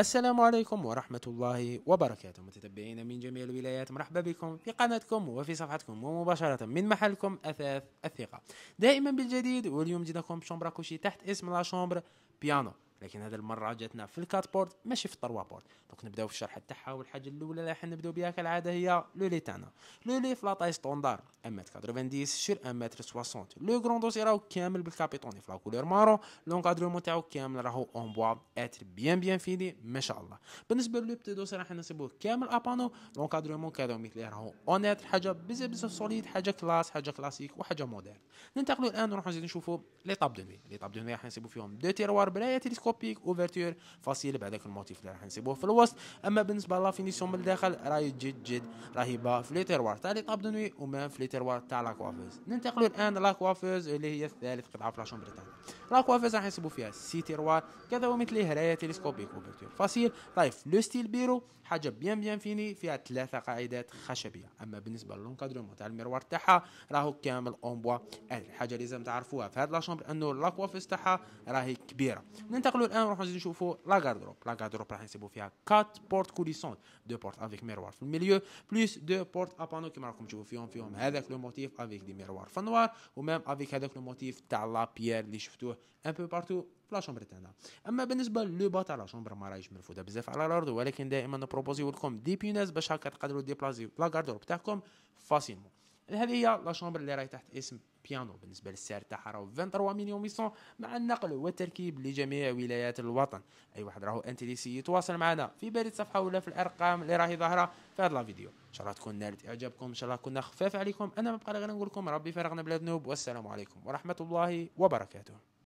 السلام عليكم ورحمة الله وبركاته متتبعين من جميع الولايات مرحبا بكم في قناتكم وفي صفحتكم ومباشرة من محلكم أثاث الثقة دائما بالجديد واليوم جدكم بشمبرا كوشي تحت اسم لا شمبر بيانو لكن هذا المره جاتنا في الكات بورد ماشي في الطروا بورد دونك نبداو في الشرح تاعها والحاجه الاولى اللي راح نبداو بها كالعاده هي لو لي تاعنا لو لي ستوندار 1 متر 90 شير 1 متر 60 لو غرون دوسي راهو كامل بالكابيتوني في كولور مارون لونكادرومون تاعو كامل راهو اون بوا اتر بيان بيان فيني ما شاء الله بالنسبه لو بتي دوسي راح نسيبوه كامل ابانو لونكادرومون كادو مثل راهو اونيت حاجه بزاف بزاف سوليد حاجه كلاس حاجه كلاسيك وحاجه موديرن ننتقلوا الان نروحوا نزيدوا نشوفوا لي طاب دو نوي لي طاب دو نوي راح نسيبو فيهم دو تيروار بلايا تيليسكوب سكوبيك اوفرتير فصيله بهذاك الموتيف اللي راح نسيبوه في الوسط اما بالنسبه لافينيسيون من الداخل راهي جد جد رهيبه في لي تيروار تاع لي طاب نوي وما في لي تيروار تاع لاكوافوز ننتقلوا الان لاكوافوز اللي هي الثالث قطعه في لاشومبر تاعنا لاكوافوز راح نسيبو فيها سي تيروار كذا ومثله هرايا تيليسكوبيك اوفرتير فصيل طيب لو ستيل بيرو حاجه بيان بيان فيني فيها ثلاثه قاعدات خشبيه اما بالنسبه للونكادرومون تاع الميروار تاعها راهو كامل اون بوا الحاجه لازم تعرفوها في هاد لا شامبر انه لاكوافيس تاعها راهي كبيره ننتقلوا الان نروحوا نزيدوا نشوفوا لا غاردروب لا غاردروب راح نسيبوا فيها 4 بورت كوليسون دو بورت افيك ميروار في الميليو بليس دو بورت ابانو كيما راكم تشوفوا فيهم فيهم هذاك لو موتيف افيك دي ميروار في النوار ومام افيك هذاك لو موتيف تاع لا بيير اللي شفتوه ان بو بارتو في لا تاعنا اما بالنسبه لو با تاع لا شامبر ما راهيش مرفوده بزاف على الارض ولكن دائما بروبوزيو لكم دي بيونيز باش هكا تقدروا ديبلازيو لا كاردروب تاعكم فاسيلمون هذه هي لا شومبر اللي راهي تحت اسم بيانو بالنسبه للسعر تاعها راهو 23 مليون 200 مع النقل والتركيب لجميع ولايات الوطن اي واحد راهو انتليسي يتواصل معنا في بريد صفحه ولا في الارقام اللي راهي ظاهره في هذا الفيديو ان شاء الله تكون نالت اعجابكم ان شاء الله كنا خفاف عليكم انا ما بقى غير نقول لكم ربي فرغنا بلا ذنوب والسلام عليكم ورحمه الله وبركاته